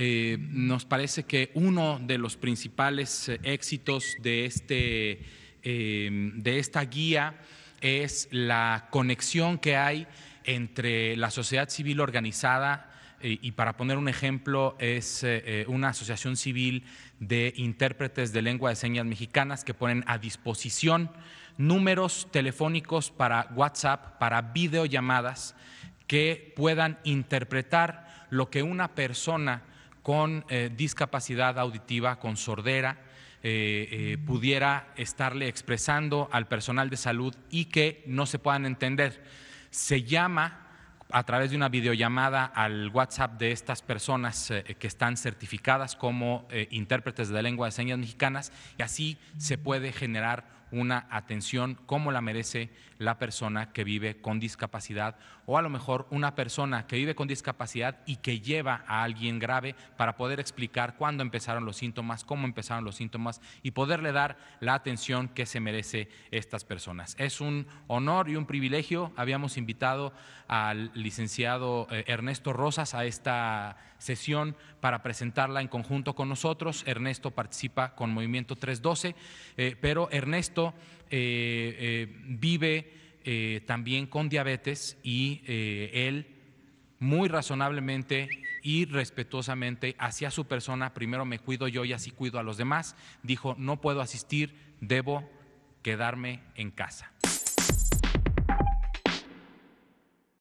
Eh, nos parece que uno de los principales eh, éxitos de, este, eh, de esta guía es la conexión que hay entre la sociedad civil organizada y para poner un ejemplo, es una asociación civil de intérpretes de lengua de señas mexicanas que ponen a disposición números telefónicos para WhatsApp, para videollamadas, que puedan interpretar lo que una persona con eh, discapacidad auditiva, con sordera, eh, eh, pudiera estarle expresando al personal de salud y que no se puedan entender. Se llama a través de una videollamada al WhatsApp de estas personas que están certificadas como intérpretes de la lengua de señas mexicanas y así se puede generar una atención como la merece la persona que vive con discapacidad o a lo mejor una persona que vive con discapacidad y que lleva a alguien grave para poder explicar cuándo empezaron los síntomas, cómo empezaron los síntomas y poderle dar la atención que se merece estas personas. Es un honor y un privilegio. Habíamos invitado al licenciado eh, Ernesto Rosas a esta sesión para presentarla en conjunto con nosotros. Ernesto participa con Movimiento 312, eh, pero Ernesto eh, eh, vive eh, también con diabetes y él muy razonablemente y respetuosamente hacia su persona, primero me cuido yo y así cuido a los demás, dijo, no puedo asistir, debo quedarme en casa.